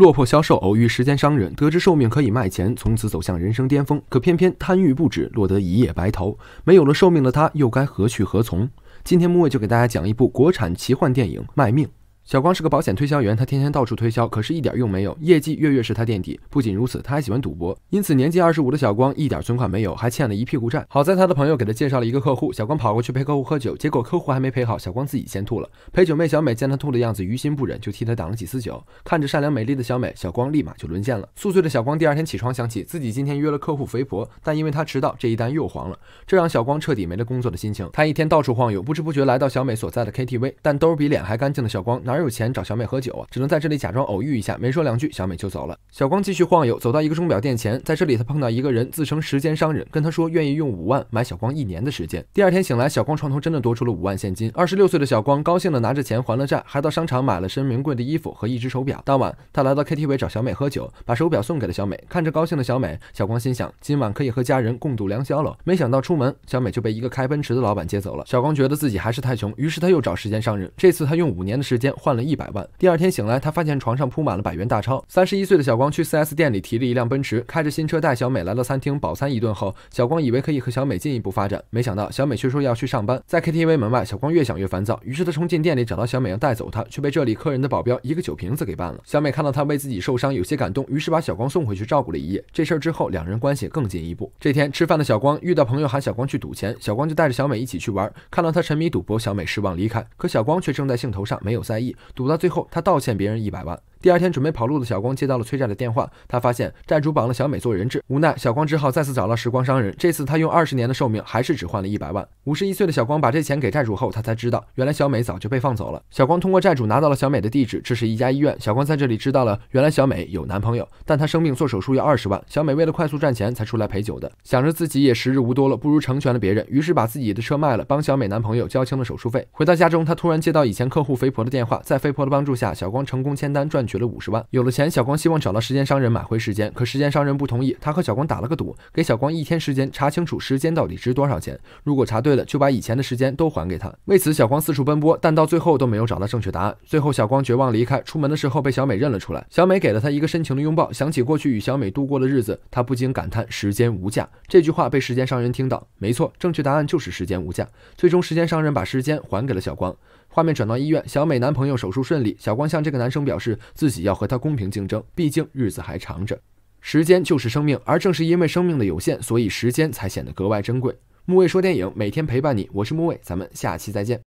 落魄销售偶遇时间商人，得知寿命可以卖钱，从此走向人生巅峰。可偏偏贪欲不止，落得一夜白头。没有了寿命的他，又该何去何从？今天木卫就给大家讲一部国产奇幻电影《卖命》。小光是个保险推销员，他天天到处推销，可是一点用没有，业绩月月是他垫底。不仅如此，他还喜欢赌博，因此年近二十五的小光一点存款没有，还欠了一屁股债。好在他的朋友给他介绍了一个客户，小光跑过去陪客户喝酒，结果客户还没陪好，小光自己先吐了。陪酒妹小美见他吐的样子，于心不忍，就替他挡了几次酒。看着善良美丽的小美，小光立马就沦陷了。宿醉的小光第二天起床，想起自己今天约了客户肥婆，但因为他迟到，这一单又黄了，这让小光彻底没了工作的心情。他一天到处晃悠，不知不觉来到小美所在的 KTV，但兜比脸还干净的小光。哪有钱找小美喝酒？啊？只能在这里假装偶遇一下，没说两句，小美就走了。小光继续晃悠，走到一个钟表店前，在这里他碰到一个人，自称时间商人，跟他说愿意用五万买小光一年的时间。第二天醒来，小光床头真的多出了五万现金。二十六岁的小光高兴的拿着钱还了债，还到商场买了身名贵的衣服和一只手表。当晚，他来到 KTV 找小美喝酒，把手表送给了小美，看着高兴的小美，小光心想今晚可以和家人共度良宵了。没想到出门，小美就被一个开奔驰的老板接走了。小光觉得自己还是太穷，于是他又找时间商人，这次他用五年的时间。换了一百万。第二天醒来，他发现床上铺满了百元大钞。三十一岁的小光去四 S 店里提了一辆奔驰，开着新车带小美来到餐厅饱餐一顿后，小光以为可以和小美进一步发展，没想到小美却说要去上班。在 KTV 门外，小光越想越烦躁，于是他冲进店里找到小美要带走她，却被这里客人的保镖一个酒瓶子给办了。小美看到他为自己受伤，有些感动，于是把小光送回去照顾了一夜。这事儿之后，两人关系更进一步。这天吃饭的小光遇到朋友喊小光去赌钱，小光就带着小美一起去玩。看到他沉迷赌博，小美失望离开，可小光却正在兴头上，没有在意。赌到最后，他倒欠别人一百万。第二天准备跑路的小光接到了催债的电话，他发现债主绑了小美做人质，无奈小光只好再次找了时光商人。这次他用二十年的寿命，还是只换了一百万。五十一岁的小光把这钱给债主后，他才知道原来小美早就被放走了。小光通过债主拿到了小美的地址，这是一家医院。小光在这里知道了，原来小美有男朋友，但他生病做手术要二十万。小美为了快速赚钱才出来陪酒的，想着自己也时日无多了，不如成全了别人，于是把自己的车卖了，帮小美男朋友交清了手术费。回到家中，他突然接到以前客户肥婆的电话，在肥婆的帮助下，小光成功签单赚。取了五十万，有了钱，小光希望找到时间商人买回时间，可时间商人不同意。他和小光打了个赌，给小光一天时间查清楚时间到底值多少钱。如果查对了，就把以前的时间都还给他。为此，小光四处奔波，但到最后都没有找到正确答案。最后，小光绝望离开，出门的时候被小美认了出来。小美给了他一个深情的拥抱。想起过去与小美度过的日子，他不禁感叹：“时间无价。”这句话被时间商人听到。没错，正确答案就是时间无价。最终，时间商人把时间还给了小光。画面转到医院，小美男朋友手术顺利。小光向这个男生表示，自己要和他公平竞争，毕竟日子还长着，时间就是生命。而正是因为生命的有限，所以时间才显得格外珍贵。木卫说：“电影每天陪伴你，我是木卫，咱们下期再见。”